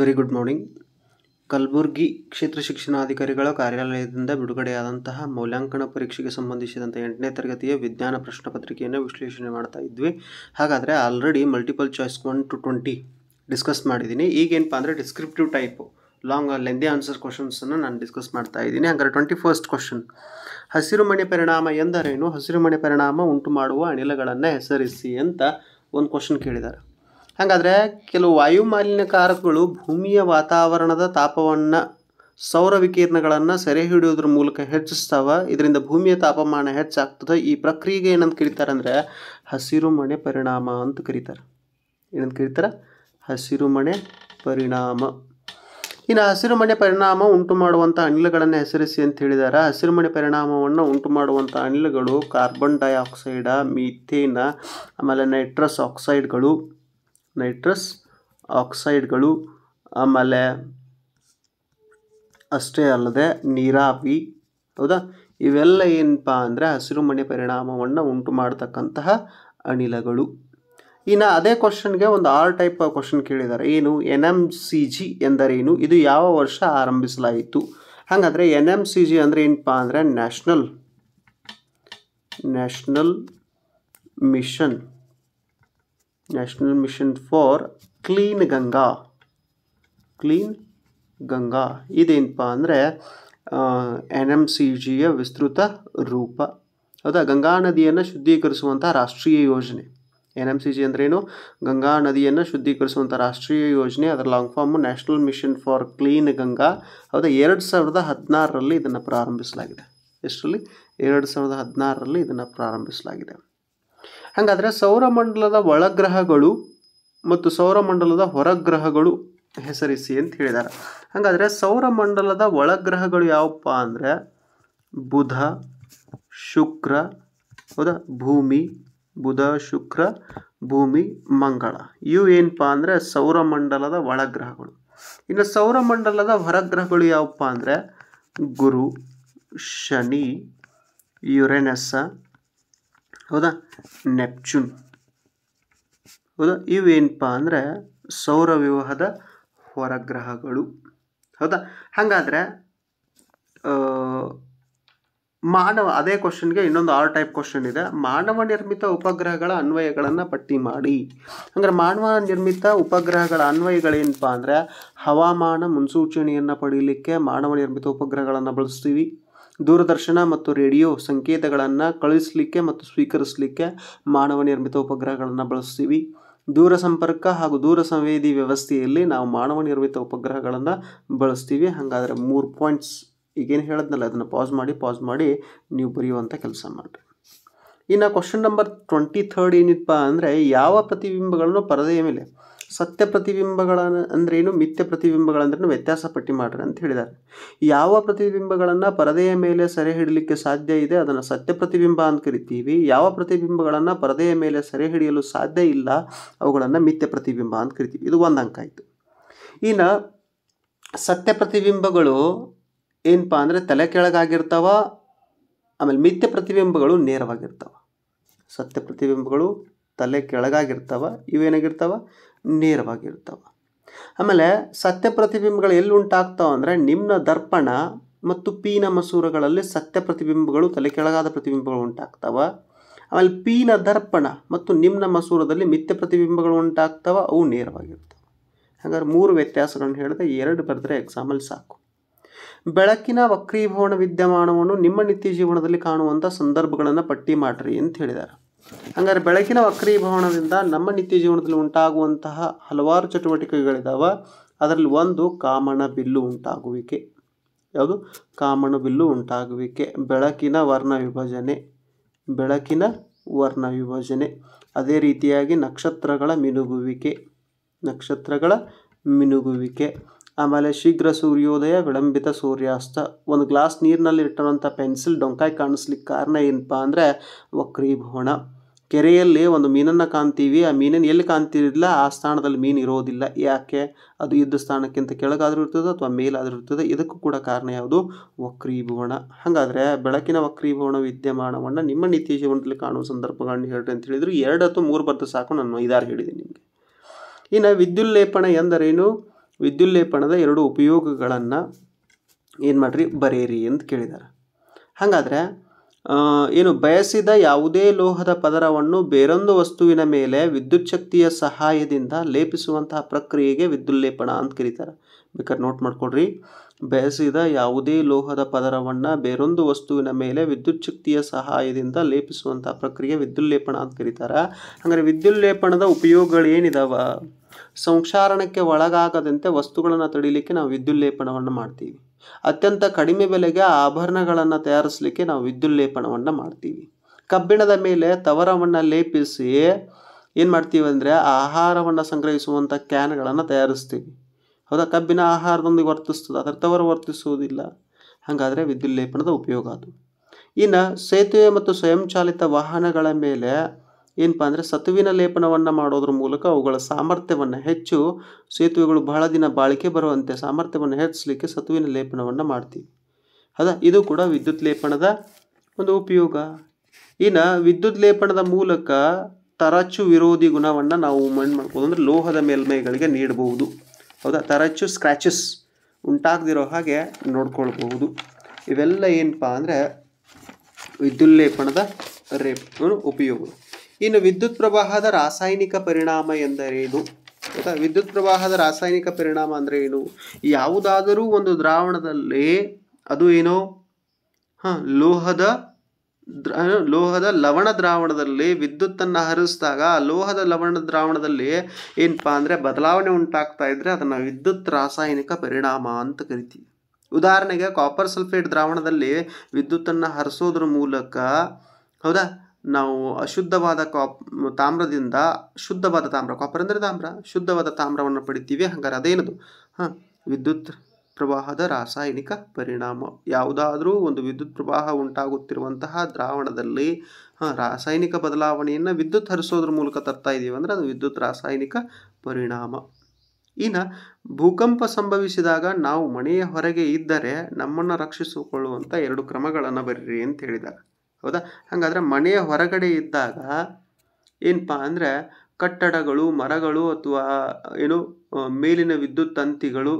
very good morning Kalaburagi ಕ್ಷೇತ್ರ ಶಿಕ್ಷಣಾಧಿಕಾರಿಗಳ ಕಾರ್ಯಾಲಯದಿಂದ ಬಿಡುಗಡೆಯಾದಂತಹ ಮೌಲ್ಯಾಂಕನ ಪರೀಕ್ಷೆಗೆ ಸಂಬಂಧಿಸಿದಂಥ ಎಂಟನೇ ತರಗತಿಯ ವಿಜ್ಞಾನ ಪ್ರಶ್ನೆ ಪತ್ರಿಕೆಯನ್ನು ವಿಶ್ಲೇಷಣೆ ಮಾಡ್ತಾ ಇದ್ವಿ ಹಾಗಾದರೆ already multiple choice one to twenty discuss ಮಾಡಿದ್ದೀನಿ ಈಗೇನಪ್ಪ ಅಂದರೆ descriptive type long lengthy answer ಕ್ವಶನ್ಸನ್ನು ನಾನು ಡಿಸ್ಕಸ್ ಮಾಡ್ತಾ ಇದ್ದೀನಿ ಹಾಗಾದ್ರೆ ಟ್ವೆಂಟಿ ಫಸ್ಟ್ ಕ್ವಶನ್ ಮನೆ ಪರಿಣಾಮ ಎಂದರೇನು ಹಸಿರುಮನೆ ಪರಿಣಾಮ ಉಂಟು ಮಾಡುವ ಅನಿಲಗಳನ್ನು ಹೆಸರಿಸಿ ಅಂತ ಒಂದು ಕ್ವಶನ್ ಕೇಳಿದ್ದಾರೆ ಹಾಗಾದರೆ ಕೆಲವು ವಾಯುಮಾಲಿನ್ಯಕಾರಕಗಳು ಭೂಮಿಯ ವಾತಾವರಣದ ತಾಪವನ್ನು ಸೌರ ವಿಕಿರಣಗಳನ್ನು ಸೆರೆ ಹಿಡಿಯೋದ್ರ ಮೂಲಕ ಹೆಚ್ಚಿಸ್ತಾವ ಇದರಿಂದ ಭೂಮಿಯ ತಾಪಮಾನ ಹೆಚ್ಚಾಗ್ತದೆ ಈ ಪ್ರಕ್ರಿಯೆಗೆ ಏನಂತ ಕರೀತಾರೆ ಅಂದರೆ ಹಸಿರು ಮನೆ ಪರಿಣಾಮ ಅಂತ ಕರೀತಾರೆ ಏನಂತ ಕರೀತಾರೆ ಹಸಿರು ಮನೆ ಪರಿಣಾಮ ಇನ್ನು ಹಸಿರು ಮನೆ ಪರಿಣಾಮ ಉಂಟು ಮಾಡುವಂಥ ಅನಿಲಗಳನ್ನು ಹೆಸರಿಸಿ ಅಂತ ಹೇಳಿದಾರೆ ಹಸಿರು ಮನೆ ಪರಿಣಾಮವನ್ನು ಉಂಟು ಮಾಡುವಂಥ ಅನಿಲಗಳು ಕಾರ್ಬನ್ ಡೈಆಕ್ಸೈಡ ಮೀಥೇನ ಆಮೇಲೆ ನೈಟ್ರಸ್ ಆಕ್ಸೈಡ್ಗಳು ನೈಟ್ರಸ್ ಆಕ್ಸೈಡ್ಗಳು ಆಮೇಲೆ ಅಷ್ಟೇ ಅಲ್ಲದೆ ನೀರಾವಿ ಹೌದಾ ಇವೆಲ್ಲ ಏನಪ್ಪ ಅಂದರೆ ಹಸಿರುಮನೆ ಪರಿಣಾಮವನ್ನು ಉಂಟು ಮಾಡತಕ್ಕಂತಹ ಅನಿಲಗಳು ಇನ್ನು ಅದೇ ಕ್ವಶನ್ಗೆ ಒಂದು ಆರ್ ಟೈಪ್ ಕ್ವಶನ್ ಕೇಳಿದ್ದಾರೆ ಏನು ಎನ್ ಎಮ್ ಸಿ ಜಿ ಎಂದರೇನು ಇದು ಯಾವ ವರ್ಷ ಆರಂಭಿಸಲಾಯಿತು ಹಾಗಾದರೆ ಎನ್ ಎಮ್ ಸಿ ಜಿ ಅಂದರೆ ಏನಪ್ಪ ಅಂದರೆ national national mission national mission for clean Ganga clean Ganga ಇದೇನಪ್ಪ ಅಂದರೆ ಎನ್ ಎಮ್ ಸಿ ಜಿಯ ವಿಸ್ತೃತ ರೂಪ ಹೌದಾ ಗಂಗಾ ನದಿಯನ್ನು ಶುದ್ಧೀಕರಿಸುವಂಥ ರಾಷ್ಟ್ರೀಯ ಯೋಜನೆ ಎನ್ ಎಮ್ ಸಿ ಜಿ ಅಂದ್ರೇನು ಗಂಗಾ ನದಿಯನ್ನು ಶುದ್ಧೀಕರಿಸುವಂಥ ರಾಷ್ಟ್ರೀಯ ಯೋಜನೆ ಅದರ long form national mission for clean Ganga ಹೌದಾ ಎರಡು ಸಾವಿರದ ಹದಿನಾರರಲ್ಲಿ ಇದನ್ನು ಪ್ರಾರಂಭಿಸಲಾಗಿದೆ ಎಷ್ಟರಲ್ಲಿ ಎರಡು ಸಾವಿರದ ಹದಿನಾರರಲ್ಲಿ ಇದನ್ನು ಪ್ರಾರಂಭಿಸಲಾಗಿದೆ ಹಾಗಾದರೆ ಸೌರಮಂಡಲದ ಒಳಗ್ರಹಗಳು ಮತ್ತು ಸೌರಮಂಡಲದ ಹೊರಗ್ರಹಗಳು ಹೆಸರಿಸಿ ಅಂತ ಹೇಳಿದ್ದಾರೆ ಹಾಗಾದರೆ ಸೌರಮಂಡಲದ ಒಳಗ್ರಹಗಳು ಯಾವಪ್ಪ ಅಂದರೆ ಬುಧ ಶುಕ್ರ ಹೌದಾ ಭೂಮಿ ಬುಧ ಶುಕ್ರ ಭೂಮಿ ಮಂಗಳ ಇವು ಏನಪ್ಪ ಅಂದರೆ ಸೌರಮಂಡಲದ ಒಳಗ್ರಹಗಳು ಇನ್ನು ಸೌರಮಂಡಲದ ಹೊರಗ್ರಹಗಳು ಯಾವಪ್ಪ ಅಂದರೆ ಗುರು ಶನಿ ಯುರೆನಸ್ಸ ಹೌದಾ ನೆಪ್ಚೂನ್ ಹೌದಾ ಇವೇನಪ್ಪ ಅಂದರೆ ಸೌರ ವಿವಾಹದ ಹೊರಗ್ರಹಗಳು ಹೌದಾ ಹಾಗಾದರೆ ಮಾನವ ಅದೇ ಕ್ವಶನ್ಗೆ ಇನ್ನೊಂದು ಆರ್ ಟೈಪ್ ಕ್ವಶನ್ ಇದೆ ಮಾನವ ನಿರ್ಮಿತ ಉಪಗ್ರಹಗಳ ಅನ್ವಯಗಳನ್ನು ಪಟ್ಟಿ ಮಾಡಿ ಅಂದರೆ ಮಾನವ ನಿರ್ಮಿತ ಉಪಗ್ರಹಗಳ ಅನ್ವಯಗಳೇನಪ್ಪ ಅಂದರೆ ಹವಾಮಾನ ಮುನ್ಸೂಚನೆಯನ್ನು ಪಡೀಲಿಕ್ಕೆ ಮಾನವ ನಿರ್ಮಿತ ಉಪಗ್ರಹಗಳನ್ನು ಬಳಸ್ತೀವಿ ದೂರದರ್ಶನ ಮತ್ತು ರೇಡಿಯೋ ಸಂಕೇತಗಳನ್ನು ಕಳುಹಿಸಲಿಕ್ಕೆ ಮತ್ತು ಸ್ವೀಕರಿಸಲಿಕ್ಕೆ ಮಾನವ ನಿರ್ಮಿತ ಉಪಗ್ರಹಗಳನ್ನು ಬಳಸ್ತೀವಿ ದೂರ ಸಂಪರ್ಕ ಹಾಗೂ ದೂರ ಸಂವೇದಿ ವ್ಯವಸ್ಥೆಯಲ್ಲಿ ನಾವು ಮಾನವ ನಿರ್ಮಿತ ಉಪಗ್ರಹಗಳನ್ನು ಬಳಸ್ತೀವಿ ಹಾಗಾದರೆ ಮೂರು ಪಾಯಿಂಟ್ಸ್ ಈಗೇನು ಹೇಳಿದ್ನಲ್ಲ ಅದನ್ನು ಪಾಸ್ ಮಾಡಿ ಪಾಸ್ ಮಾಡಿ ನೀವು ಬರೆಯುವಂಥ ಕೆಲಸ ಮಾಡಿರಿ ಇನ್ನು ಕ್ವಶನ್ ನಂಬರ್ ಟ್ವೆಂಟಿ ಥರ್ಡ್ ಏನಿತ್ತಪ್ಪ ಅಂದರೆ ಯಾವ ಪ್ರತಿಬಿಂಬಗಳನ್ನು ಪರದೆಯ ಮೇಲೆ ಸತ್ಯ ಪ್ರತಿಬಿಂಬಗಳ ಅಂದ್ರೇನು ಮಿಥ್ಯ ಪ್ರತಿಬಿಂಬಗಳಂದ್ರೂ ವ್ಯತ್ಯಾಸ ಪಟ್ಟಿ ಮಾಡ್ರಿ ಅಂತ ಹೇಳಿದ್ದಾರೆ ಯಾವ ಪ್ರತಿಬಿಂಬಗಳನ್ನು ಪರದೆಯ ಮೇಲೆ ಸೆರೆ ಹಿಡಲಿಕ್ಕೆ ಸಾಧ್ಯ ಇದೆ ಅದನ್ನು ಸತ್ಯ ಪ್ರತಿಬಿಂಬ ಅಂತ ಕರಿತೀವಿ ಯಾವ ಪ್ರತಿಬಿಂಬಗಳನ್ನು ಪರದೆಯ ಮೇಲೆ ಸೆರೆ ಹಿಡಿಯಲು ಸಾಧ್ಯ ಇಲ್ಲ ಅವುಗಳನ್ನು ಮಿಥ್ಯ ಪ್ರತಿಬಿಂಬ ಅಂತ ಕರಿತೀವಿ ಇದು ಒಂದು ಅಂಕ ಆಯಿತು ಇನ್ನು ಸತ್ಯ ಪ್ರತಿಬಿಂಬಗಳು ಏನಪ್ಪ ಅಂದರೆ ತಲೆ ಕೆಳಗಾಗಿರ್ತಾವ ಆಮೇಲೆ ಮಿಥ್ಯ ಪ್ರತಿಬಿಂಬಗಳು ನೇರವಾಗಿರ್ತಾವ ಸತ್ಯ ಪ್ರತಿಬಿಂಬಗಳು ತಲೆ ಕೆಳಗಾಗಿರ್ತಾವ ಇವೇನಾಗಿರ್ತಾವ ನೇರವಾಗಿರ್ತವೆ ಆಮೇಲೆ ಸತ್ಯ ಪ್ರತಿಬಿಂಬಗಳು ಎಲ್ಲಿ ಉಂಟಾಗ್ತಾವೆ ಅಂದರೆ ನಿಮ್ಮ ದರ್ಪಣ ಮತ್ತು ಪೀನ ಮಸೂರಗಳಲ್ಲಿ ಸತ್ಯ ಪ್ರತಿಬಿಂಬಗಳು ತಲೆ ಕೆಳಗಾದ ಪ್ರತಿಬಿಂಬಗಳು ಉಂಟಾಗ್ತವೆ ಆಮೇಲೆ ಪೀನ ದರ್ಪಣ ಮತ್ತು ನಿಮ್ಮ ಮಸೂರದಲ್ಲಿ ಮಿಥ್ಯ ಪ್ರತಿಬಿಂಬಗಳು ಉಂಟಾಗ್ತವೆ ಅವು ನೇರವಾಗಿರ್ತವೆ ಹಾಗಾದ್ರೆ ಮೂರು ವ್ಯತ್ಯಾಸಗಳನ್ನು ಹೇಳಿದ್ರೆ ಎರಡು ಬರೆದ್ರೆ ಎಕ್ಸಾಮಲ್ಲಿ ಸಾಕು ಬೆಳಕಿನ ವಕ್ರೀಭವನ ವಿದ್ಯಮಾನವನ್ನು ನಿಮ್ಮ ನಿತ್ಯ ಜೀವನದಲ್ಲಿ ಕಾಣುವಂಥ ಸಂದರ್ಭಗಳನ್ನು ಪಟ್ಟಿ ಮಾಡಿರಿ ಅಂತ ಹೇಳಿದ್ದಾರೆ ಹಂಗಾದ್ರೆ ಬೆಳಕಿನ ವಕ್ರೀಭವನದಿಂದ ನಮ್ಮ ನಿತ್ಯ ಜೀವನದಲ್ಲಿ ಉಂಟಾಗುವಂತಹ ಹಲವಾರು ಚಟುವಟಿಕೆಗಳಿದಾವೆ ಅದರಲ್ಲಿ ಒಂದು ಕಾಮಣ ಬಿಲ್ಲು ಉಂಟಾಗುವಿಕೆ ಯಾವುದು ಕಾಮಣ ಬಿಲ್ಲು ಉಂಟಾಗುವಿಕೆ ಬೆಳಕಿನ ವರ್ಣ ವಿಭಜನೆ ಬೆಳಕಿನ ವರ್ಣ ವಿಭಜನೆ ಅದೇ ರೀತಿಯಾಗಿ ನಕ್ಷತ್ರಗಳ ಮಿನುಗುವಿಕೆ ನಕ್ಷತ್ರಗಳ ಮಿನುಗುವಿಕೆ ಆಮೇಲೆ ಶೀಘ್ರ ಸೂರ್ಯೋದಯ ವಿಳಂಬಿತ ಸೂರ್ಯಾಸ್ತ ಒಂದು ಗ್ಲಾಸ್ ನೀರಿನಲ್ಲಿ ಇಟ್ಟಿರುವಂಥ ಪೆನ್ಸಿಲ್ ಡೊಂಕಾಯಿ ಕಾಣಿಸ್ಲಿಕ್ಕೆ ಕಾರಣ ಏನಪ್ಪ ಅಂದರೆ ವಕ್ರೀಭವಣ ಕೆರೆಯಲ್ಲಿ ಒಂದು ಮೀನನ್ನು ಕಾಣ್ತೀವಿ ಆ ಮೀನನ್ನು ಎಲ್ಲಿ ಕಾಣ್ತಿರಲಿಲ್ಲ ಆ ಸ್ಥಾನದಲ್ಲಿ ಮೀನು ಇರೋದಿಲ್ಲ ಯಾಕೆ ಅದು ಇದ್ದ ಸ್ಥಾನಕ್ಕಿಂತ ಕೆಳಗಾದರೂ ಇರ್ತದೆ ಅಥವಾ ಮೇಲಾದರೂ ಇರ್ತದೆ ಇದಕ್ಕೂ ಕೂಡ ಕಾರಣ ಯಾವುದು ವಕ್ರೀಭುವಣ ಹಾಗಾದರೆ ಬೆಳಕಿನ ವಕ್ರೀಭವನ ವಿದ್ಯಮಾನವನ್ನು ನಿಮ್ಮ ನಿತ್ಯ ಜೀವನದಲ್ಲಿ ಕಾಣುವ ಸಂದರ್ಭಗಳನ್ನು ಹೇಳ್ರಿ ಅಂತ ಹೇಳಿದರು ಎರಡು ಅಥವಾ ಮೂರು ಬರ್ತು ಸಾಕು ನಾನು ಐದಾರು ಹೇಳಿದೆ ನಿಮಗೆ ಇನ್ನು ವಿದ್ಯುಲ್ಲೇಪಣ ಎಂದರೇನು ವಿದ್ಯುಲ್ಲೇಪಣದ ಎರಡು ಉಪಯೋಗಗಳನ್ನು ಏನು ಮಾಡಿರಿ ಬರೆಯಿರಿ ಅಂತ ಕೇಳಿದ್ದಾರೆ ಹಾಗಾದರೆ ಏನು ಬಯಸಿದ ಯಾವುದೇ ಲೋಹದ ಪದರವನ್ನು ಬೇರೊಂದು ವಸ್ತುವಿನ ಮೇಲೆ ವಿದ್ಯುತ್ ಶಕ್ತಿಯ ಸಹಾಯದಿಂದ ಲೇಪಿಸುವಂತಹ ಪ್ರಕ್ರಿಯೆಗೆ ವಿದ್ಯುಲ್ಲೇಪನ ಅಂತ ಕರೀತಾರೆ ಬೇಕಾದ್ರೆ ನೋಟ್ ಮಾಡ್ಕೊಡ್ರಿ ಬಯಸಿದ ಯಾವುದೇ ಲೋಹದ ಪದರವನ್ನು ಬೇರೊಂದು ವಸ್ತುವಿನ ಮೇಲೆ ವಿದ್ಯುತ್ ಶಕ್ತಿಯ ಸಹಾಯದಿಂದ ಲೇಪಿಸುವಂತಹ ಪ್ರಕ್ರಿಯೆ ವಿದ್ಯುಲ್ಲೇಪನ ಅಂತ ಕರೀತಾರೆ ಹಾಗಾದರೆ ವಿದ್ಯುಲ್ಲೇಪನದ ಉಪಯೋಗಗಳು ಏನಿದಾವೆ ಸಂಕ್ಷಾರಣಕ್ಕೆ ಒಳಗಾಗದಂತೆ ವಸ್ತುಗಳನ್ನು ತಡೀಲಿಕ್ಕೆ ನಾವು ವಿದ್ಯುಲ್ಲೇಪನವನ್ನು ಮಾಡ್ತೀವಿ ಅತ್ಯಂತ ಕಡಿಮೆ ಬೆಲೆಗೆ ಆಭರಣಗಳನ್ನು ತಯಾರಿಸಲಿಕ್ಕೆ ನಾವು ವಿದ್ಯುಲ್ ಲೇಪನವನ್ನು ಮಾಡ್ತೀವಿ ಕಬ್ಬಿಣದ ಮೇಲೆ ತವರವನ್ನು ಲೇಪಿಸಿ ಏನು ಮಾಡ್ತೀವಿ ಅಂದರೆ ಆಹಾರವನ್ನು ಸಂಗ್ರಹಿಸುವಂಥ ಕ್ಯಾನ್ಗಳನ್ನು ತಯಾರಿಸ್ತೀವಿ ಹೌದಾ ಕಬ್ಬಿನ ಆಹಾರದೊಂದಿಗೆ ವರ್ತಿಸ್ತದೆ ಅದರ ತವರು ವರ್ತಿಸುವುದಿಲ್ಲ ಹಾಗಾದರೆ ವಿದ್ಯುಲ್ ಲೇಪನದ ಉಪಯೋಗ ಅದು ಇನ್ನು ಸೇತುವೆ ಮತ್ತು ಸ್ವಯಂಚಾಲಿತ ವಾಹನಗಳ ಮೇಲೆ ಏನಪ್ಪ ಅಂದರೆ ಸತುವಿನ ಲೇಪನವನ್ನು ಮಾಡೋದ್ರ ಮೂಲಕ ಅವುಗಳ ಸಾಮರ್ಥ್ಯವನ್ನು ಹೆಚ್ಚು ಸೇತುವೆಗಳು ಬಹಳ ದಿನ ಬಾಳಿಕೆ ಬರುವಂತೆ ಸಾಮರ್ಥ್ಯವನ್ನು ಹೆಚ್ಚಿಸಲಿಕ್ಕೆ ಸತುವಿನ ಲೇಪನವನ್ನು ಮಾಡ್ತೀವಿ ಅದ ಇದು ಕೂಡ ವಿದ್ಯುತ್ ಲೇಪನದ ಒಂದು ಉಪಯೋಗ ಇನ್ನು ವಿದ್ಯುತ್ ಲೇಪನದ ಮೂಲಕ ತರಚು ವಿರೋಧಿ ಗುಣವನ್ನು ನಾವು ಮಣ್ಣು ಮಾಡ್ಬೋದು ಅಂದರೆ ಲೋಹದ ಮೇಲ್ಮೈಗಳಿಗೆ ನೀಡಬಹುದು ಹೌದಾ ತರಚು ಸ್ಕ್ರ್ಯಾಚಸ್ ಉಂಟಾಗದಿರೋ ಹಾಗೆ ನೋಡ್ಕೊಳ್ಬಹುದು ಇವೆಲ್ಲ ಏನಪ್ಪ ಅಂದರೆ ವಿದ್ಯುತ್ ಲೇಪನದ ರೇಪ್ ಉಪಯೋಗ ಇನ್ನು ವಿದ್ಯುತ್ ಪ್ರವಾಹದ ರಾಸಾಯನಿಕ ಪರಿಣಾಮ ಎಂದರೇನು ಗೊತ್ತಾ ವಿದ್ಯುತ್ ಪ್ರವಾಹದ ರಾಸಾಯನಿಕ ಪರಿಣಾಮ ಅಂದರೆ ಏನು ಯಾವುದಾದರೂ ಒಂದು ದ್ರಾವಣದಲ್ಲಿ ಅದು ಏನು ಹಾಂ ಲೋಹದ ದ್ರ ಲೋಹದ ಲವಣ ದ್ರಾವಣದಲ್ಲಿ ವಿದ್ಯುತ್ತನ್ನು ಹರಿಸಿದಾಗ ಆ ಲೋಹದ ಲವಣ ದ್ರಾವಣದಲ್ಲಿ ಏನಪ್ಪ ಅಂದರೆ ಬದಲಾವಣೆ ಉಂಟಾಗ್ತಾ ಇದ್ದರೆ ಅದನ್ನು ವಿದ್ಯುತ್ ರಾಸಾಯನಿಕ ಪರಿಣಾಮ ಅಂತ ಕರಿತೀವಿ ಉದಾಹರಣೆಗೆ ಕಾಪರ್ ಸಲ್ಫೇಟ್ ದ್ರಾವಣದಲ್ಲಿ ವಿದ್ಯುತ್ತನ್ನು ಹರಿಸೋದ್ರ ಮೂಲಕ ಹೌದಾ ನಾವು ಅಶುದ್ಧವಾದ ಕಾಪ್ ತಾಮ್ರದಿಂದ ಶುದ್ಧವಾದ ತಾಮ್ರ ಕಾಪರ್ ಅಂದರೆ ತಾಮ್ರ ಶುದ್ಧವಾದ ತಾಮ್ರವನ್ನು ಪಡಿತೀವಿ ಹಂಗಾರೆ ಅದೇನದು ಹಾಂ ವಿದ್ಯುತ್ ಪ್ರವಾಹದ ರಾಸಾಯನಿಕ ಪರಿಣಾಮ ಯಾವುದಾದರೂ ಒಂದು ವಿದ್ಯುತ್ ಪ್ರವಾಹ ಉಂಟಾಗುತ್ತಿರುವಂತಹ ದ್ರಾವಣದಲ್ಲಿ ರಾಸಾಯನಿಕ ಬದಲಾವಣೆಯನ್ನು ವಿದ್ಯುತ್ ಹರಿಸೋದ್ರ ಮೂಲಕ ತರ್ತಾ ಇದ್ದೀವಿ ಅಂದರೆ ಅದು ವಿದ್ಯುತ್ ರಾಸಾಯನಿಕ ಪರಿಣಾಮ ಇನ್ನು ಭೂಕಂಪ ಸಂಭವಿಸಿದಾಗ ನಾವು ಮನೆಯ ಹೊರಗೆ ಇದ್ದರೆ ನಮ್ಮನ್ನು ರಕ್ಷಿಸಿಕೊಳ್ಳುವಂಥ ಎರಡು ಕ್ರಮಗಳನ್ನು ಬರೀರಿ ಅಂತ ಹೇಳಿದಾಗ ಹೌದಾ ಹಾಗಾದ್ರೆ ಮನೆಯ ಹೊರಗಡೆ ಇದ್ದಾಗ ಏನಪ್ಪ ಅಂದರೆ ಕಟ್ಟಡಗಳು ಮರಗಳು ಅಥವಾ ಏನು ಮೇಲಿನ ವಿದ್ಯುತ್ ತಂತಿಗಳು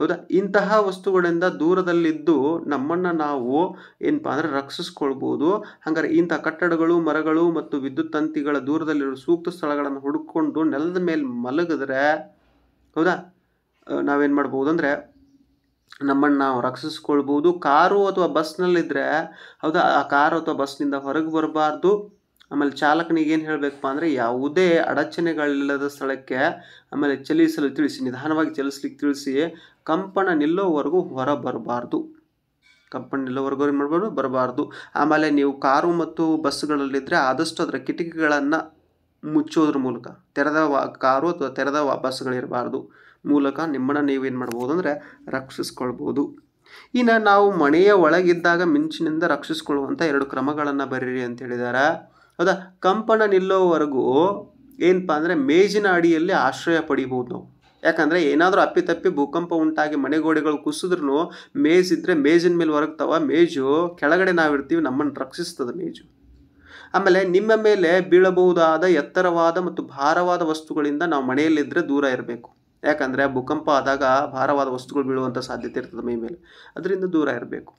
ಹೌದಾ ಇಂತಹ ವಸ್ತುಗಳಿಂದ ದೂರದಲ್ಲಿದ್ದು ನಮ್ಮನ್ನು ನಾವು ಏನಪ್ಪ ಅಂದರೆ ರಕ್ಷಿಸ್ಕೊಳ್ಬೋದು ಹಾಗಾದ್ರೆ ಇಂಥ ಕಟ್ಟಡಗಳು ಮರಗಳು ಮತ್ತು ವಿದ್ಯುತ್ ತಂತಿಗಳ ದೂರದಲ್ಲಿರೋ ಸೂಕ್ತ ಸ್ಥಳಗಳನ್ನು ಹುಡುಕೊಂಡು ನೆಲದ ಮೇಲೆ ಮಲಗಿದ್ರೆ ಹೌದಾ ನಾವೇನು ಮಾಡ್ಬೋದು ಅಂದರೆ ನಮ್ಮನ್ನು ನಾವು ರಕ್ಷಿಸ್ಕೊಳ್ಬೋದು ಕಾರು ಅಥವಾ ಬಸ್ನಲ್ಲಿದ್ದರೆ ಹೌದಾ ಆ ಕಾರು ಅಥವಾ ಬಸ್ನಿಂದ ಹೊರಗೆ ಬರಬಾರ್ದು ಆಮೇಲೆ ಚಾಲಕನಿಗೆ ಏನು ಹೇಳಬೇಕಪ್ಪ ಅಂದರೆ ಯಾವುದೇ ಅಡಚಣೆಗಳಿಲ್ಲದ ಸ್ಥಳಕ್ಕೆ ಆಮೇಲೆ ಚಲಿಸಲು ತಿಳಿಸಿ ನಿಧಾನವಾಗಿ ಚಲಿಸ್ಲಿಕ್ಕೆ ತಿಳಿಸಿ ಕಂಪನ ನಿಲ್ಲೋವರೆಗೂ ಹೊರ ಬರಬಾರ್ದು ಕಂಪನ ನಿಲ್ಲೋವರೆಗೂ ಏನು ಮಾಡಬಾರ್ದು ಬರಬಾರ್ದು ಆಮೇಲೆ ನೀವು ಕಾರು ಮತ್ತು ಬಸ್ಗಳಲ್ಲಿದ್ದರೆ ಆದಷ್ಟು ಅದರ ಕಿಟಕಿಗಳನ್ನು ಮುಚ್ಚೋದ್ರ ಮೂಲಕ ತೆರೆದ ವಾ ಕಾರು ಅಥವಾ ತೆರೆದ ಬಸ್ಗಳಿರಬಾರ್ದು ಮೂಲಕ ನಿಮ್ಮನ್ನು ನೀವೇನು ಮಾಡ್ಬೋದು ಅಂದರೆ ರಕ್ಷಿಸ್ಕೊಳ್ಬೋದು ಇನ್ನು ನಾವು ಮನೆಯ ಒಳಗಿದ್ದಾಗ ಮಿಂಚಿನಿಂದ ರಕ್ಷಿಸ್ಕೊಳ್ಳುವಂಥ ಎರಡು ಕ್ರಮಗಳನ್ನು ಬರೀರಿ ಅಂತ ಹೇಳಿದ್ದಾರೆ ಹೌದಾ ಕಂಪನ ನಿಲ್ಲೋವರೆಗೂ ಏನಪ್ಪ ಅಂದರೆ ಮೇಜಿನ ಅಡಿಯಲ್ಲಿ ಆಶ್ರಯ ಪಡಿಬೋದು ನಾವು ಯಾಕಂದರೆ ಏನಾದರೂ ಅಪ್ಪಿತಪ್ಪಿ ಭೂಕಂಪ ಉಂಟಾಗಿ ಮನೆಗೋಡೆಗಳು ಕುಸಿದ್ರೂ ಮೇಜಿದ್ರೆ ಮೇಜಿನ ಮೇಲೆ ಹೊರಗ್ತವ ಮೇಜು ಕೆಳಗಡೆ ನಾವು ಇರ್ತೀವಿ ನಮ್ಮನ್ನು ರಕ್ಷಿಸ್ತದೆ ಮೇಜು ಆಮೇಲೆ ನಿಮ್ಮ ಮೇಲೆ ಬೀಳಬಹುದಾದ ಎತ್ತರವಾದ ಮತ್ತು ಭಾರವಾದ ವಸ್ತುಗಳಿಂದ ನಾವು ಮನೆಯಲ್ಲಿದ್ದರೆ ದೂರ ಇರಬೇಕು ಯಾಕಂದರೆ ಭೂಕಂಪ ಆದಾಗ ಭಾರವಾದ ವಸ್ತುಗಳು ಬೀಳುವಂಥ ಸಾಧ್ಯತೆ ಇರ್ತದೆ ಮೈ ಮೇಲೆ ಅದರಿಂದ ದೂರ ಇರಬೇಕು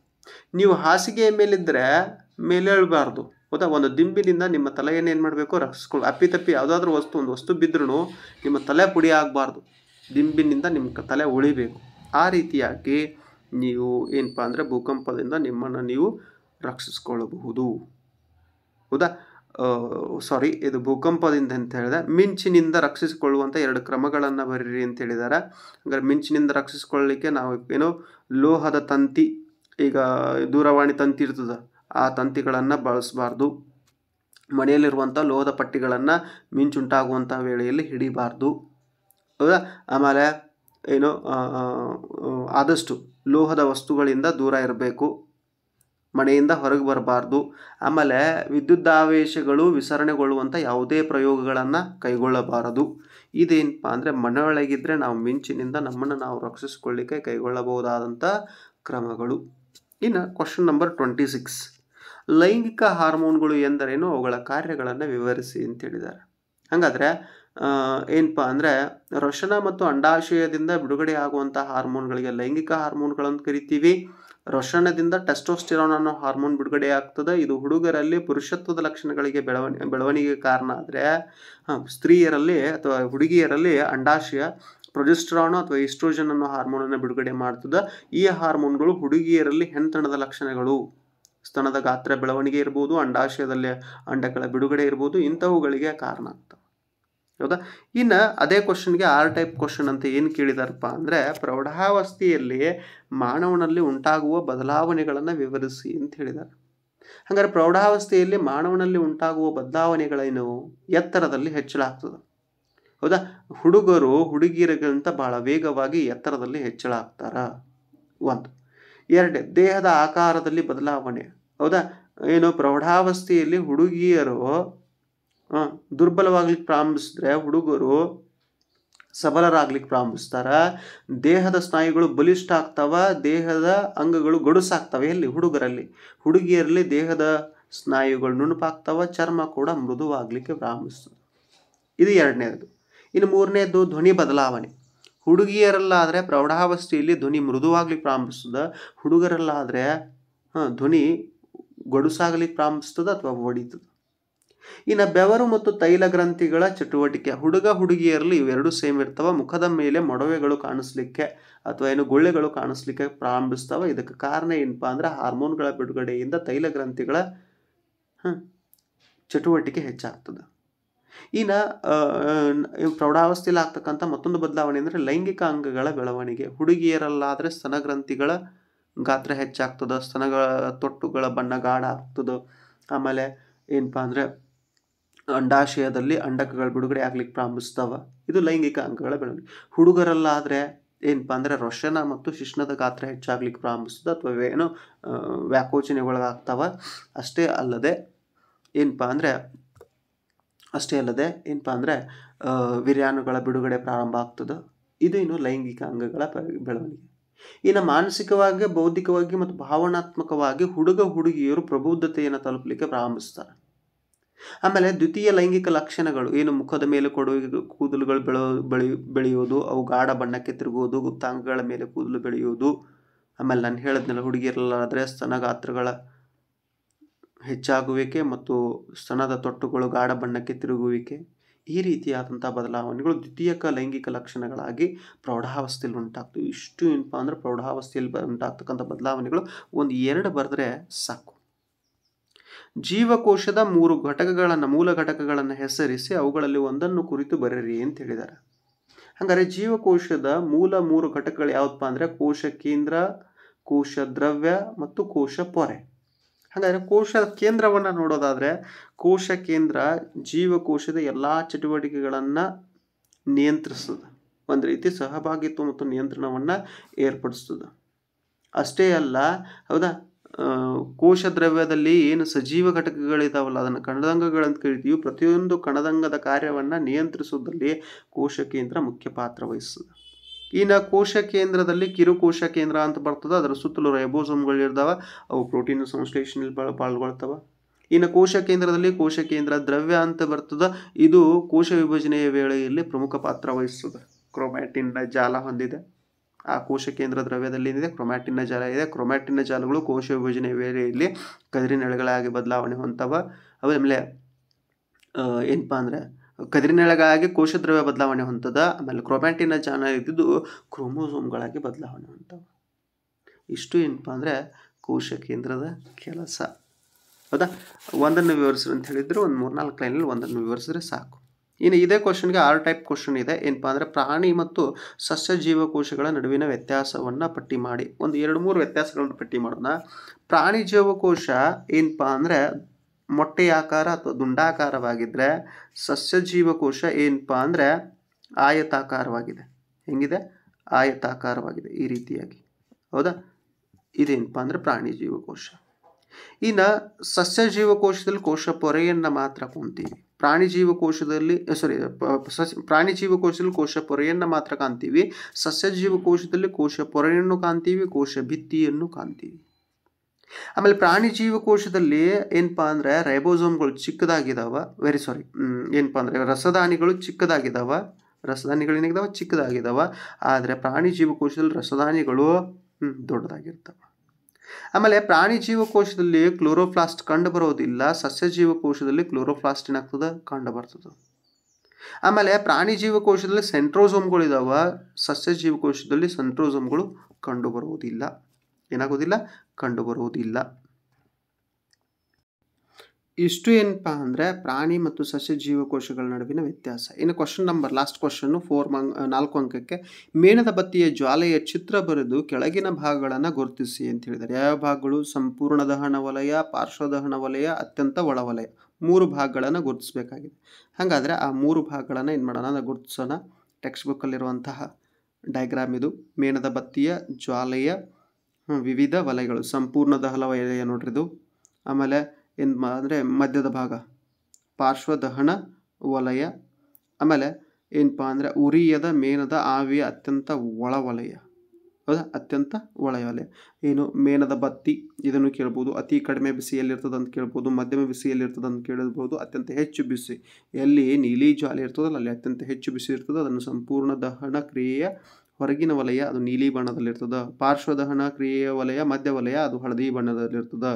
ನೀವು ಹಾಸಿಗೆಯ ಮೇಲಿದ್ದರೆ ಮೇಲೇಳಬಾರ್ದು ಹೌದಾ ಒಂದು ದಿಂಬಿನಿಂದ ನಿಮ್ಮ ತಲೆಯನ್ನು ಏನು ಮಾಡಬೇಕು ರಕ್ಷಿಸ್ಕೊಳ್ಳಿ ಅಪ್ಪಿತಪ್ಪಿ ಯಾವುದಾದ್ರೂ ವಸ್ತು ಒಂದು ವಸ್ತು ಬಿದ್ದರೂ ನಿಮ್ಮ ತಲೆ ಪುಡಿ ಆಗಬಾರ್ದು ದಿಂಬಿನಿಂದ ನಿಮ್ಮ ತಲೆ ಉಳಿಬೇಕು ಆ ರೀತಿಯಾಗಿ ನೀವು ಏನಪ್ಪ ಅಂದರೆ ಭೂಕಂಪದಿಂದ ನಿಮ್ಮನ್ನು ನೀವು ರಕ್ಷಿಸ್ಕೊಳ್ಳಬಹುದು ಹೌದಾ ಸಾರಿ ಇದು ಭೂಕಂಪದಿಂದ ಅಂತ ಹೇಳಿದೆ ಮಿಂಚಿನಿಂದ ರಕ್ಷಿಸಿಕೊಳ್ಳುವಂಥ ಎರಡು ಕ್ರಮಗಳನ್ನು ಬರೀರಿ ಅಂತ ಹೇಳಿದ್ದಾರೆ ಹಂಗಾರೆ ಮಿಂಚಿನಿಂದ ರಕ್ಷಿಸಿಕೊಳ್ಳಲಿಕ್ಕೆ ನಾವು ಏನೋ ಲೋಹದ ತಂತಿ ಈಗ ದೂರವಾಣಿ ತಂತಿ ಇರ್ತದೆ ಆ ತಂತಿಗಳನ್ನು ಬಳಸಬಾರ್ದು ಮನೆಯಲ್ಲಿರುವಂಥ ಲೋಹದ ಪಟ್ಟಿಗಳನ್ನು ಮಿಂಚುಂಟಾಗುವಂಥ ವೇಳೆಯಲ್ಲಿ ಹಿಡಿಬಾರ್ದು ಹೌದಾ ಆಮೇಲೆ ಏನು ಆದಷ್ಟು ಲೋಹದ ವಸ್ತುಗಳಿಂದ ದೂರ ಇರಬೇಕು ಮನೆಯಿಂದ ಹೊರಗೆ ಬರಬಾರ್ದು ಆಮೇಲೆ ವಿದ್ಯುದಾವೇಶಗಳು ವಿಸರಣೆಗೊಳ್ಳುವಂಥ ಯಾವುದೇ ಪ್ರಯೋಗಗಳನ್ನು ಕೈಗೊಳ್ಳಬಾರದು ಇದೇನಪ್ಪ ಅಂದರೆ ಮನೆಯೊಳಗಿದ್ದರೆ ನಾವು ಮಿಂಚಿನಿಂದ ನಮ್ಮನ್ನು ನಾವು ರಕ್ಷಿಸಿಕೊಳ್ಳಿಕ್ಕೆ ಕೈಗೊಳ್ಳಬಹುದಾದಂಥ ಕ್ರಮಗಳು ಇನ್ನು ಕ್ವಶನ್ ನಂಬರ್ ಟ್ವೆಂಟಿ ಸಿಕ್ಸ್ ಲೈಂಗಿಕ ಹಾರ್ಮೋನ್ಗಳು ಎಂದರೇನು ಅವುಗಳ ಕಾರ್ಯಗಳನ್ನು ವಿವರಿಸಿ ಅಂತ ಹೇಳಿದ್ದಾರೆ ಹಾಗಾದರೆ ಏನಪ್ಪ ಅಂದರೆ ರಶನ ಮತ್ತು ಅಂಡಾಶಯದಿಂದ ಬಿಡುಗಡೆ ಆಗುವಂಥ ಹಾರ್ಮೋನ್ಗಳಿಗೆ ಲೈಂಗಿಕ ಹಾರ್ಮೋನ್ಗಳನ್ನು ಕರಿತೀವಿ ರೋಷಣದಿಂದ ಟೆಸ್ಟೋಸ್ಟಿರೋನ್ ಅನ್ನೋ ಹಾರ್ಮೋನ್ ಬಿಡುಗಡೆ ಆಗ್ತದೆ ಇದು ಹುಡುಗರಲ್ಲಿ ಪುರುಷತ್ವದ ಲಕ್ಷಣಗಳಿಗೆ ಬೆಳವಣಿ ಬೆಳವಣಿಗೆ ಕಾರಣ ಆದರೆ ಸ್ತ್ರೀಯರಲ್ಲಿ ಅಥವಾ ಹುಡುಗಿಯರಲ್ಲಿ ಅಂಡಾಶಯ ಪ್ರೊಜೆಸ್ಟ್ರಾನ್ ಅಥವಾ ಈಸ್ಟ್ರೋಜನ್ ಅನ್ನೋ ಹಾರ್ಮೋನನ್ನು ಬಿಡುಗಡೆ ಮಾಡ್ತದೆ ಈ ಹಾರ್ಮೋನ್ಗಳು ಹುಡುಗಿಯರಲ್ಲಿ ಹೆಣ್ತಣದ ಲಕ್ಷಣಗಳು ಸ್ತನದ ಗಾತ್ರ ಬೆಳವಣಿಗೆ ಇರ್ಬೋದು ಅಂಡಾಶಯದಲ್ಲಿ ಅಂಡಗಳ ಬಿಡುಗಡೆ ಇರ್ಬೋದು ಇಂಥವುಗಳಿಗೆ ಕಾರಣ ಆಗ್ತವೆ ಹೌದಾ ಇನ್ನು ಅದೇ ಕ್ವಶನ್ಗೆ ಆರ್ ಟೈಪ್ ಕ್ವಶನ್ ಅಂತ ಏನು ಕೇಳಿದಾರಪ್ಪ ಅಂದರೆ ಪ್ರೌಢಾವಸ್ಥೆಯಲ್ಲಿ ಮಾನವನಲ್ಲಿ ಉಂಟಾಗುವ ಬದಲಾವಣೆಗಳನ್ನು ವಿವರಿಸಿ ಅಂತ ಹೇಳಿದ್ದಾರೆ ಹಾಗಾದ್ರೆ ಪ್ರೌಢಾವಸ್ಥೆಯಲ್ಲಿ ಮಾನವನಲ್ಲಿ ಉಂಟಾಗುವ ಬದಲಾವಣೆಗಳೇನು ಎತ್ತರದಲ್ಲಿ ಹೆಚ್ಚಳ ಆಗ್ತದೆ ಹೌದಾ ಹುಡುಗರು ಹುಡುಗಿಯರಿಗಿಂತ ಭಾಳ ವೇಗವಾಗಿ ಎತ್ತರದಲ್ಲಿ ಹೆಚ್ಚಳ ಆಗ್ತಾರ ಒಂದು ಎರಡು ದೇಹದ ಆಕಾರದಲ್ಲಿ ಬದಲಾವಣೆ ಹೌದಾ ಏನು ಪ್ರೌಢಾವಸ್ಥೆಯಲ್ಲಿ ಹುಡುಗಿಯರು ದುರ್ಬಲವಾಗ್ಲಿಕ್ಕೆ ಪ್ರಾರಂಭಿಸಿದ್ರೆ ಹುಡುಗರು ಸಬಲರಾಗ್ಲಿಕ್ಕೆ ಪ್ರಾರಂಭಿಸ್ತಾರೆ ದೇಹದ ಸ್ನಾಯುಗಳು ಬಲಿಷ್ಠ ಆಗ್ತಾವ ದೇಹದ ಅಂಗಗಳು ಗಡುಸಾಗ್ತವೆ ಎಲ್ಲಿ ಹುಡುಗರಲ್ಲಿ ಹುಡುಗಿಯರಲ್ಲಿ ದೇಹದ ಸ್ನಾಯುಗಳು ನುಣುಪಾಗ್ತಾವ ಚರ್ಮ ಕೂಡ ಮೃದುವಾಗಲಿಕ್ಕೆ ಪ್ರಾರಂಭಿಸ್ತದೆ ಇದು ಎರಡನೇದು ಇನ್ನು ಮೂರನೇದು ಧ್ವನಿ ಬದಲಾವಣೆ ಹುಡುಗಿಯರಲ್ಲಾದರೆ ಪ್ರೌಢಾವಸ್ಥೆಯಲ್ಲಿ ಧ್ವನಿ ಮೃದುವಾಗ್ಲಿಕ್ಕೆ ಪ್ರಾರಂಭಿಸ್ತದೆ ಹುಡುಗರಲ್ಲಾದರೆ ಧ್ವನಿ ಗಡುಸಾಗಲಿಕ್ಕೆ ಪ್ರಾರಂಭಿಸ್ತದೆ ಅಥವಾ ಒಡಿತದೆ ಇನ್ನು ಬೆವರು ಮತ್ತು ತೈಲ ಗ್ರಂಥಿಗಳ ಚಟುವಟಿಕೆ ಹುಡುಗ ಹುಡುಗಿಯರಲ್ಲಿ ಇವೆರಡೂ ಸೇಮ್ ಇರ್ತವೆ ಮುಖದ ಮೇಲೆ ಮೊಡವೆಗಳು ಕಾಣಿಸ್ಲಿಕ್ಕೆ ಅಥವಾ ಏನು ಗುಳ್ಳೆಗಳು ಕಾಣಿಸ್ಲಿಕ್ಕೆ ಪ್ರಾರಂಭಿಸ್ತವೆ ಇದಕ್ಕೆ ಕಾರಣ ಏನಪ್ಪ ಅಂದರೆ ಹಾರ್ಮೋನ್ಗಳ ಬಿಡುಗಡೆಯಿಂದ ತೈಲ ಗ್ರಂಥಿಗಳ ಚಟುವಟಿಕೆ ಹೆಚ್ಚಾಗ್ತದೆ ಇನ್ನು ಪ್ರೌಢಾವಸ್ಥೆಯಲ್ಲಿ ಆಗ್ತಕ್ಕಂಥ ಮತ್ತೊಂದು ಬದಲಾವಣೆ ಅಂದರೆ ಲೈಂಗಿಕ ಅಂಗಗಳ ಬೆಳವಣಿಗೆ ಹುಡುಗಿಯರಲ್ಲಾದರೆ ಸ್ತನ ಗ್ರಂಥಿಗಳ ಗಾತ್ರ ಹೆಚ್ಚಾಗ್ತದೆ ಸ್ತನಗಳ ತೊಟ್ಟುಗಳ ಬಣ್ಣ ಗಾಢ ಆಗ್ತದೆ ಆಮೇಲೆ ಏನಪ್ಪ ಅಂದರೆ ಅಂಡಾಶಯದಲ್ಲಿ ಅಂಡಕಗಳು ಬಿಡುಗಡೆ ಆಗ್ಲಿಕ್ಕೆ ಪ್ರಾರಂಭಿಸ್ತವೆ ಇದು ಲೈಂಗಿಕ ಅಂಗಗಳ ಬೆಳವಣಿಗೆ ಹುಡುಗರಲ್ಲಾದರೆ ಏನಪ್ಪ ಅಂದರೆ ರೊಶನ ಮತ್ತು ಶಿಶ್ನದ ಗಾತ್ರ ಹೆಚ್ಚಾಗ್ಲಿಕ್ಕೆ ಪ್ರಾರಂಭಿಸ್ತದೆ ಅಥವಾ ಏನೋ ವ್ಯಾಕೋಚನೆ ಒಳಗಾಗ್ತಾವ ಅಷ್ಟೇ ಅಲ್ಲದೆ ಏನಪ್ಪ ಅಂದರೆ ಅಷ್ಟೇ ಅಲ್ಲದೆ ಏನಪ್ಪ ಅಂದರೆ ವಿರ್ಯಾಣುಗಳ ಬಿಡುಗಡೆ ಪ್ರಾರಂಭ ಆಗ್ತದೆ ಇದು ಇನ್ನು ಲೈಂಗಿಕ ಅಂಗಗಳ ಬೆಳವಣಿಗೆ ಇನ್ನು ಮಾನಸಿಕವಾಗಿ ಬೌದ್ಧಿಕವಾಗಿ ಮತ್ತು ಭಾವನಾತ್ಮಕವಾಗಿ ಹುಡುಗ ಹುಡುಗಿಯರು ಪ್ರಬುದ್ಧತೆಯನ್ನು ತಲುಪಲಿಕ್ಕೆ ಪ್ರಾರಂಭಿಸ್ತಾರೆ ಆಮೇಲೆ ದ್ವಿತೀಯ ಲೈಂಗಿಕ ಲಕ್ಷಣಗಳು ಏನು ಮುಖದ ಮೇಲೆ ಕೊಡುವುದು ಕೂದಲುಗಳು ಬೆಳೆಯೋ ಬೆಳೆ ಬೆಳೆಯೋದು ಅವು ಗಾಢ ಬಣ್ಣಕ್ಕೆ ತಿರುಗುವುದು ಗುಪ್ತಾಂಗಗಳ ಮೇಲೆ ಕೂದಲು ಬೆಳೆಯೋದು ಆಮೇಲೆ ನಾನು ಹೇಳಿದ್ನಲ್ಲ ಹುಡುಗಿರಲಾದರೆ ಸ್ತನ ಗಾತ್ರಗಳ ಹೆಚ್ಚಾಗುವಿಕೆ ಮತ್ತು ಸ್ತನದ ತೊಟ್ಟುಗಳು ಗಾಢ ಬಣ್ಣಕ್ಕೆ ತಿರುಗುವಿಕೆ ಈ ರೀತಿಯಾದಂಥ ಬದಲಾವಣೆಗಳು ದ್ವಿತೀಯಕ ಲೈಂಗಿಕ ಲಕ್ಷಣಗಳಾಗಿ ಪ್ರೌಢಾವಸ್ಥೆಯಲ್ಲಿ ಉಂಟಾಗ್ತವೆ ಇಷ್ಟು ಏನಪ್ಪ ಅಂದರೆ ಪ್ರೌಢಾವಸ್ಥೆಯಲ್ಲಿ ಉಂಟಾಗ್ತಕ್ಕಂಥ ಬದಲಾವಣೆಗಳು ಒಂದು ಎರಡು ಬರೆದ್ರೆ ಸಾಕು ಜೀವಕೋಶದ ಮೂರು ಘಟಕಗಳನ್ನು ಮೂಲ ಘಟಕಗಳನ್ನು ಹೆಸರಿಸಿ ಅವುಗಳಲ್ಲಿ ಒಂದನ್ನು ಕುರಿತು ಬರೀರಿ ಅಂತ ಹೇಳಿದ್ದಾರೆ ಹಾಗಾದರೆ ಜೀವಕೋಶದ ಮೂಲ ಮೂರು ಘಟಕಗಳು ಯಾವುದಪ್ಪ ಅಂದರೆ ಕೋಶ ಕೇಂದ್ರ ಕೋಶ ದ್ರವ್ಯ ಮತ್ತು ಕೋಶ ಪೊರೆ ಹಾಗಾದರೆ ಕೋಶ ಕೇಂದ್ರವನ್ನು ನೋಡೋದಾದರೆ ಕೋಶ ಕೇಂದ್ರ ಜೀವಕೋಶದ ಎಲ್ಲ ಚಟುವಟಿಕೆಗಳನ್ನು ನಿಯಂತ್ರಿಸ್ತದೆ ಒಂದು ರೀತಿ ಸಹಭಾಗಿತ್ವ ಮತ್ತು ನಿಯಂತ್ರಣವನ್ನು ಏರ್ಪಡಿಸ್ತದೆ ಅಷ್ಟೇ ಅಲ್ಲ ಹೌದಾ ಕೋಶ ದ್ರವ್ಯದಲ್ಲಿ ಏನು ಸಜೀವ ಘಟಕಗಳಿದಾವಲ್ಲ ಅದನ್ನು ಕಣದಂಗಗಳಂತ ಕರಿತೀವಿ ಪ್ರತಿಯೊಂದು ಕಣದಂಗದ ಕಾರ್ಯವನ್ನು ನಿಯಂತ್ರಿಸುವುದರಲ್ಲಿ ಕೋಶ ಕೇಂದ್ರ ಮುಖ್ಯ ಪಾತ್ರ ವಹಿಸ್ತದೆ ಇನ್ನು ಕೋಶ ಕೇಂದ್ರದಲ್ಲಿ ಕಿರುಕೋಶ ಕೇಂದ್ರ ಅಂತ ಬರ್ತದೆ ಅದರ ಸುತ್ತಲೂ ಇರ್ತಾವೆ ಅವು ಪ್ರೋಟೀನ್ ಸಂಶ್ಲೇಷಣೆಯಲ್ಲಿ ಪಾಲ್ಗೊಳ್ತಾವೆ ಇನ್ನು ಕೋಶ ಕೇಂದ್ರದಲ್ಲಿ ಕೋಶ ಕೇಂದ್ರ ದ್ರವ್ಯ ಅಂತ ಬರ್ತದೆ ಇದು ಕೋಶ ವಿಭಜನೆಯ ವೇಳೆಯಲ್ಲಿ ಪ್ರಮುಖ ಪಾತ್ರ ವಹಿಸ್ತದೆ ಕ್ರೋಮ್ಯಾಟಿನ್ನ ಜಾಲ ಹೊಂದಿದೆ ಆ ಕೋಶ ಕೇಂದ್ರ ದ್ರವ್ಯದಲ್ಲಿ ಏನಿದೆ ಕ್ರೊಮ್ಯಾಟಿನ್ನ ಜಾಲ ಇದೆ ಕ್ರೊಮ್ಯಾಟಿನ್ನ ಜಾಲಗಳು ಕೋಶ ವಿಭಜನೆ ವೇಳೆಯಲ್ಲಿ ಕದಿರಿನೆಳೆಗಳಾಗಿ ಬದಲಾವಣೆ ಹೊಂತವ ಆಮೇಲೆ ಏನಪ್ಪ ಅಂದರೆ ನೆಳೆಗಳಾಗಿ ಕೋಶ ದ್ರವ್ಯ ಬದಲಾವಣೆ ಹೊಂತದ ಆಮೇಲೆ ಕ್ರೊಮ್ಯಾಟಿನ ಜಾಲ ಇದ್ದಿದ್ದು ಕ್ರೋಮೋಸೋಮ್ಗಳಾಗಿ ಬದಲಾವಣೆ ಹೊಂತವ ಇಷ್ಟು ಏನಪ್ಪ ಅಂದರೆ ಕೋಶ ಕೇಂದ್ರದ ಕೆಲಸ ಹೌದಾ ಒಂದನ್ನು ವಿವರಿಸ್ರಿ ಅಂತ ಹೇಳಿದರೆ ಒಂದು ಮೂರ್ನಾಲ್ಕು ಲೈನಲ್ಲಿ ಒಂದನ್ನು ವಿವರಿಸಿದ್ರೆ ಸಾಕು ಇನ್ನು ಇದೇ ಕ್ವಶನ್ಗೆ ಆರು ಟೈಪ್ ಕ್ವಶನ್ ಇದೆ ಏನಪ್ಪ ಅಂದರೆ ಪ್ರಾಣಿ ಮತ್ತು ಸಸ್ಯ ಜೀವಕೋಶಗಳ ನಡುವಿನ ವ್ಯತ್ಯಾಸವನ್ನು ಪಟ್ಟಿ ಮಾಡಿ ಒಂದು ಎರಡು ಮೂರು ವ್ಯತ್ಯಾಸಗಳನ್ನು ಪಟ್ಟಿ ಮಾಡೋಣ ಪ್ರಾಣಿ ಜೀವಕೋಶ ಏನಪ್ಪ ಅಂದರೆ ಮೊಟ್ಟೆಯಾಕಾರ ಆಕಾರ ಅಥವಾ ದುಂಡಾಕಾರವಾಗಿದ್ದರೆ ಸಸ್ಯ ಜೀವಕೋಶ ಏನಪ್ಪ ಅಂದರೆ ಆಯತಾಕಾರವಾಗಿದೆ ಹೆಂಗಿದೆ ಆಯತಾಕಾರವಾಗಿದೆ ಈ ರೀತಿಯಾಗಿ ಹೌದಾ ಇದೇನಪ್ಪ ಅಂದರೆ ಪ್ರಾಣಿ ಜೀವಕೋಶ ಇನ್ನು ಸಸ್ಯ ಜೀವಕೋಶದಲ್ಲಿ ಕೋಶ ಪೊರೆಯನ್ನು ಮಾತ್ರ ಕುಂತೀವಿ ಪ್ರಾಣಿ ಜೀವಕೋಶದಲ್ಲಿ ಸಾರಿ ಸಸ್ಯ ಪ್ರಾಣಿ ಜೀವಕೋಶದಲ್ಲಿ ಕೋಶ ಪೊರೆಯನ್ನು ಮಾತ್ರ ಕಾಣ್ತೀವಿ ಸಸ್ಯ ಜೀವಕೋಶದಲ್ಲಿ ಕೋಶ ಪೊರೆಯನ್ನು ಕಾಣ್ತೀವಿ ಕೋಶ ಭಿತ್ತಿಯನ್ನು ಕಾಣ್ತೀವಿ ಆಮೇಲೆ ಪ್ರಾಣಿ ಜೀವಕೋಶದಲ್ಲಿ ಏನಪ್ಪಾ ಅಂದರೆ ರೈಬೋಸೋಮ್ಗಳು ಚಿಕ್ಕದಾಗಿದ್ದಾವೆ ವೆರಿ ಸಾರಿ ಏನಪ್ಪ ಅಂದರೆ ರಸದಾನಿಗಳು ಚಿಕ್ಕದಾಗಿದ್ದಾವೆ ಏನಾಗಿದ್ದಾವೆ ಚಿಕ್ಕದಾಗಿದ್ದಾವೆ ಆದರೆ ಪ್ರಾಣಿ ಜೀವಕೋಶದಲ್ಲಿ ರಸದಾನಿಗಳು ದೊಡ್ಡದಾಗಿರ್ತವೆ ಆಮೇಲೆ ಪ್ರಾಣಿ ಜೀವಕೋಶದಲ್ಲಿ ಕ್ಲೋರೋಫ್ಲಾಸ್ಟ್ ಕಂಡು ಬರೋದಿಲ್ಲ ಸಸ್ಯ ಜೀವಕೋಶದಲ್ಲಿ ಕ್ಲೋರೋಫ್ಲಾಸ್ಟ್ ಏನಾಗ್ತದೆ ಕಂಡು ಬರ್ತದೆ ಆಮೇಲೆ ಪ್ರಾಣಿ ಜೀವಕೋಶದಲ್ಲಿ ಸೆಂಟ್ರೋಸೋಮ್ಗಳು ಇದಾವ ಸಸ್ಯ ಜೀವಕೋಶದಲ್ಲಿ ಸೆಂಟ್ರೋಸೋಮ್ಗಳು ಕಂಡು ಬರುವುದಿಲ್ಲ ಏನಾಗೋದಿಲ್ಲ ಕಂಡು ಬರುವುದಿಲ್ಲ ಇಷ್ಟು ಏನಪ್ಪ ಅಂದರೆ ಪ್ರಾಣಿ ಮತ್ತು ಸಸ್ಯ ಜೀವಕೋಶಗಳ ನಡುವಿನ ವ್ಯತ್ಯಾಸ ಇನ್ನು question number last question four ಮಂ ನಾಲ್ಕು ಅಂಕಕ್ಕೆ ಮೇಣದ ಬತ್ತಿಯ ಜ್ವಾಲೆಯ ಚಿತ್ರ ಬರೆದು ಕೆಳಗಿನ ಭಾಗಗಳನ್ನು ಗುರುತಿಸಿ ಅಂತ ಹೇಳಿದ್ದಾರೆ ಯಾವ ಭಾಗಗಳು ಸಂಪೂರ್ಣ ದಹನ ವಲಯ ಪಾರ್ಶ್ವದಹನ ವಲಯ ಅತ್ಯಂತ ಒಳವಲಯ ಮೂರು ಭಾಗಗಳನ್ನು ಗುರುತಿಸಬೇಕಾಗಿದೆ ಹಾಗಾದರೆ ಆ ಮೂರು ಭಾಗಗಳನ್ನು ಏನು ಮಾಡೋಣ ಗುರುತಿಸೋಣ ಟೆಕ್ಸ್ಟ್ ಬುಕ್ಕಲ್ಲಿರುವಂತಹ ಡಯಾಗ್ರಾಮ್ ಇದು ಮೇಣದ ಬತ್ತಿಯ ಜ್ವಾಲೆಯ ವಿವಿಧ ವಲಯಗಳು ಸಂಪೂರ್ಣ ದಹನ ವಲಯ ನೋಡ್ರಿದು ಆಮೇಲೆ ಇನ್ ಅಂದರೆ ಮಧ್ಯದ ಭಾಗ ಪಾರ್ಶ್ವದಹನ ವಲಯ ಆಮೇಲೆ ಏನಪ್ಪ ಅಂದರೆ ಉರಿಯದ ಮೇನದ ಆವಿಯ ಅತ್ಯಂತ ಒಳ ವಲಯ ಹೌದಾ ಅತ್ಯಂತ ವಲಯ ಏನು ಮೇನದ ಬತ್ತಿ ಇದನ್ನು ಕೇಳ್ಬೋದು ಅತಿ ಕಡಿಮೆ ಬಿಸಿಯಲ್ಲಿರ್ತದೆ ಅಂತ ಕೇಳ್ಬೋದು ಮಧ್ಯಮ ಬಿಸಿಯಲ್ಲಿರ್ತದೆ ಅಂತ ಕೇಳಿರ್ಬೋದು ಅತ್ಯಂತ ಹೆಚ್ಚು ಬಿಸಿ ಎಲ್ಲಿ ನೀಲಿ ಜಾಲಿ ಇರ್ತದಲ್ಲ ಅಲ್ಲಿ ಅತ್ಯಂತ ಹೆಚ್ಚು ಬಿಸಿ ಇರ್ತದೆ ಅದನ್ನು ಸಂಪೂರ್ಣ ದಹನ ಕ್ರಿಯೆಯ ಹೊರಗಿನ ವಲಯ ಅದು ನೀಲಿ ಬಣ್ಣದಲ್ಲಿರ್ತದೆ ಪಾರ್ಶ್ವದಹನ ಕ್ರಿಯೆಯ ವಲಯ ಮಧ್ಯ ವಲಯ ಅದು ಹಳದಿ ಬಣ್ಣದಲ್ಲಿರ್ತದೆ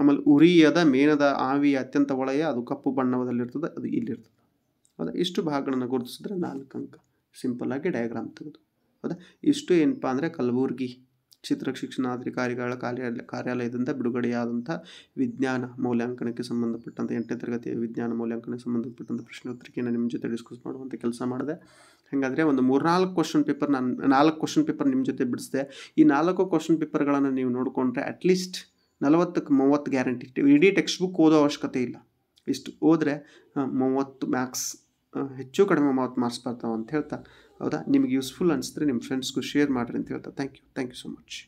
ಆಮೇಲೆ ಉರಿಯದ ಮೇನದ ಆವಿಯ ಅತ್ಯಂತ ವಲಯ ಅದು ಕಪ್ಪು ಬಣ್ಣದಲ್ಲಿರ್ತದೆ ಅದು ಇಲ್ಲಿರ್ತದೆ ಹೌದಾ ಇಷ್ಟು ಭಾಗಗಳನ್ನು ಗುರುತಿಸಿದ್ರೆ ನಾಲ್ಕು ಅಂಕ ಸಿಂಪಲ್ ಆಗಿ ಡಯಾಗ್ರಾಮ್ ತೆಗೆದು ಹೌದಾ ಇಷ್ಟು ಏನಪ್ಪ ಅಂದರೆ ಕಲಬುರ್ಗಿ ಚಿತ್ರ ಶಿಕ್ಷಣಾಧಿಕಾರಿಗಳ ಕಾರ್ಯ ಕಾರ್ಯಾಲಯದಿಂದ ಬಿಡುಗಡೆಯಾದಂಥ ವಿಜ್ಞಾನ ಮೌಲ್ಯಾಂಕನಕ್ಕೆ ಸಂಬಂಧಪಟ್ಟಂಥ ಎಂಟನೇ ತರಗತಿಯ ವಿಜ್ಞಾನ ಮೌಲ್ಯಾಂಕನಕ್ಕೆ ಸಂಬಂಧಪಟ್ಟಂಥ ಪ್ರಶ್ನೋತ್ತರಿಕೆಯನ್ನು ನಿಮ್ಮ ಜೊತೆ ಡಿಸ್ಕಸ್ ಮಾಡುವಂಥ ಕೆಲಸ ಮಾಡಿದೆ ಹಾಗಾದರೆ ಒಂದು ಮೂರ್ನಾಲ್ಕು ಕ್ವಶನ್ ಪೇಪರ್ ನಾನು ನಾಲ್ಕು ಕ್ವಶನ್ ಪೇಪರ್ ನಿಮ್ಮ ಜೊತೆ ಬಿಡಿಸಿದೆ ಈ ನಾಲ್ಕು ಕ್ವಶನ್ ಪೇಪರ್ಗಳನ್ನು ನೀವು ನೋಡಿಕೊಂಡ್ರೆ ಅಟ್ಲೀಸ್ಟ್ ನಲವತ್ತಕ್ಕೆ ಮೂವತ್ತು ಗ್ಯಾರಂಟಿ ಇಡೀ ಟೆಕ್ಸ್ಟ್ ಬುಕ್ ಓದೋ ಅವಶ್ಯಕತೆ ಇಲ್ಲ ಇಷ್ಟು ಓದ್ರೆ ಮೂವತ್ತು ಮ್ಯಾಕ್ಸ್ ಹೆಚ್ಚು ಕಡಿಮೆ ಮೂವತ್ತು ಮಾರ್ಕ್ಸ್ ಬರ್ತಾವೆ ಅಂತ ಹೇಳ್ತಾ ಹೌದಾ ನಿಮಗೆ ಯೂಸ್ಫುಲ್ ಅನಿಸಿದ್ರೆ ನಿಮ್ಮ ಫ್ರೆಂಡ್ಸ್ಗೂ ಶೇರ್ ಮಾಡಿರಿ ಅಂತ ಹೇಳ್ತಾ thank you thank you so much